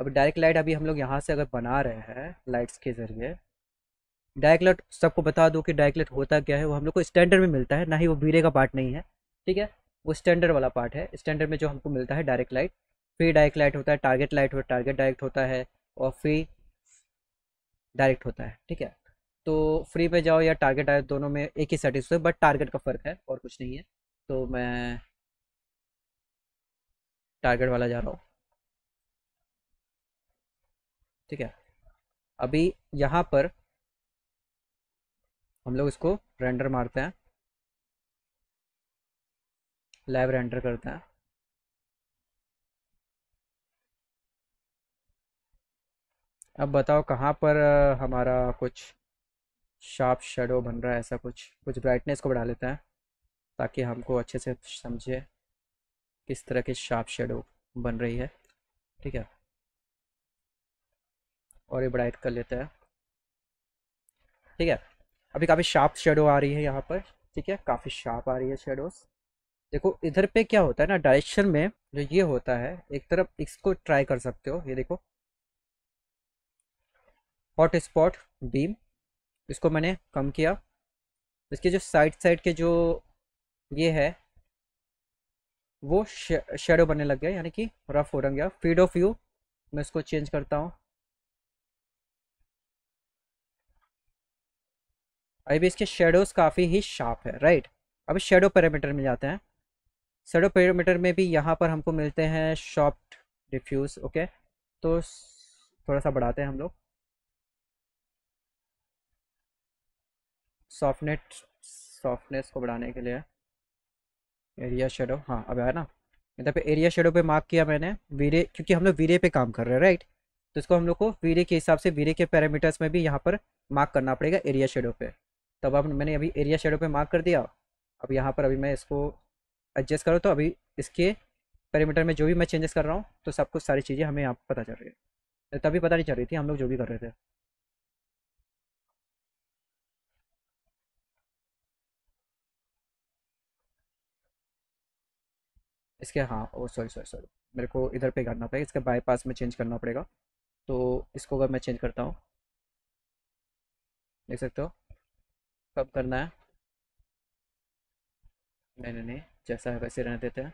अब direct light अभी हम लोग यहाँ से अगर बना रहे हैं लाइट्स के ज़रिए डायरेक्ट लाइट सबको बता दो कि डायरेक्ट लाइट होता क्या है वो हम लोग को स्टैंडर्ड में मिलता है ना ही वो बीरे का पार्ट नहीं है ठीक है वो स्टैंडर्ड वाला पार्ट है स्टैंडर्ड में जो हमको मिलता है direct light free direct light होता है टारगेट लाइट हो टारगेट डायरेक्ट होता है और फ्री डायरेक्ट होता है ठीक है तो फ्री पे जाओ या टारगेट डायरेक्ट दोनों में एक ही सेटिस्फाई बट टारगेट का फ़र्क है और कुछ नहीं है तो मैं टारगेट वाला जा रहा हूँ ठीक है अभी यहाँ पर हम लोग इसको रेंडर मारते हैं लाइव रेंडर करते हैं अब बताओ कहाँ पर हमारा कुछ शार्प शेडो बन रहा है ऐसा कुछ कुछ ब्राइटनेस को बढ़ा लेते हैं ताकि हमको अच्छे से समझे किस तरह की शार्प शेडो बन रही है ठीक है और ये ब्राइट कर लेते हैं ठीक है अभी काफ़ी शार्प शेडो आ रही है यहाँ पर ठीक है काफ़ी शार्प आ रही है शेडोज देखो इधर पे क्या होता है ना डायरेक्शन में जो ये होता है एक तरफ इसको ट्राई कर सकते हो ये देखो हॉट स्पॉट बीम इसको मैंने कम किया इसके जो साइड साइड के जो ये है वो शेडो बनने लग गया यानी कि रफ हो रंग गया फीड ऑफ व्यू मैं इसको चेंज करता हूँ अभी इसके शेडोज़ काफ़ी ही शार्प है राइट अब शेडो पैरामीटर में जाते हैं शेडो पैरामीटर में भी यहाँ पर हमको मिलते हैं शॉप्ड डिफ्यूज़ ओके तो थोड़ा सा बढ़ाते हैं हम लोग सॉफ्टनेट सॉफ्टनेस को बढ़ाने के लिए एरिया शेडो हाँ अब आया ना मतलब पे एरिया शेडो पे मार्क किया मैंने वीरे क्योंकि हम लोग वीरे पे काम कर रहे हैं राइट तो इसको हम लोग को वीरे के हिसाब से वीरे के पैरामीटर्स में भी यहाँ पर मार्क करना पड़ेगा एरिया शेडो पे तब आप मैंने अभी एरिया शेडो पे मार्क कर दिया अब यहाँ पर अभी मैं इसको एडजस्ट करूँ तो अभी इसके पैरामीटर में जो भी मैं चेंजेस कर रहा हूँ तो सब कुछ सारी चीज़ें हमें यहाँ पता चल रही है तभी पता नहीं चल रही थी हम लोग जो भी कर रहे थे इसके हाँ ओ सॉरी सॉरी सॉरी मेरे को इधर पे करना पड़ेगा इसका बाईपास में चेंज करना पड़ेगा तो इसको अगर मैं चेंज करता हूँ देख सकते हो कब करना है नहीं नहीं नहीं जैसा है वैसे रहने देते हैं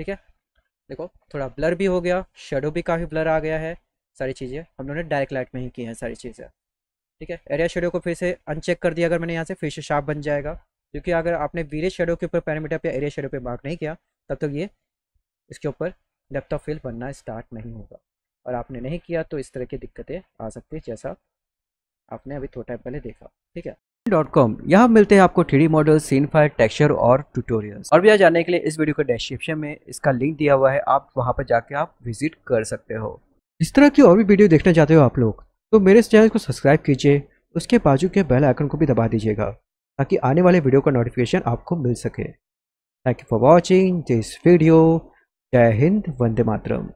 ठीक है देखो थोड़ा ब्लर भी हो गया शेडो भी काफ़ी ब्लर आ गया है सारी चीज़ें हम लोगों ने डायरेक्ट लाइट में ही की हैं सारी चीज़ें ठीक है एरिया शेडो को फिर से अनचेक कर दिया अगर मैंने यहाँ से फिर से शार्प बन जाएगा क्योंकि अगर आपने वीरे शेडो के ऊपर पैरामीटर पे एरिया शेडो पे मार्क नहीं किया तब तक ये इसके ऊपर लैपटॉप फेल बनना स्टार्ट नहीं होगा और आपने नहीं किया तो इस तरह की दिक्कतें आ सकती है जैसा आपने अभी थोड़ा टाइम पहले देखा ठीक है डॉट कॉम यहाँ मिलते हैं आपको three model scene fire texture और ट्यूटोरियल्स और भैया जानने के लिए इस वीडियो के डिस्क्रिप्शन में इसका लिंक दिया हुआ है आप वहाँ पर जाके आप विजिट कर सकते हो इस तरह की और भी वीडियो देखना चाहते हो आप लोग तो मेरे चैनल को सब्सक्राइब कीजिए उसके बाजू के बेल आइकन को भी दबा दीजिएगा ताकि आने वाले वीडियो का नोटिफिकेशन आपको मिल सके Thank you for watching this video. Jai Hind, Vande Matram.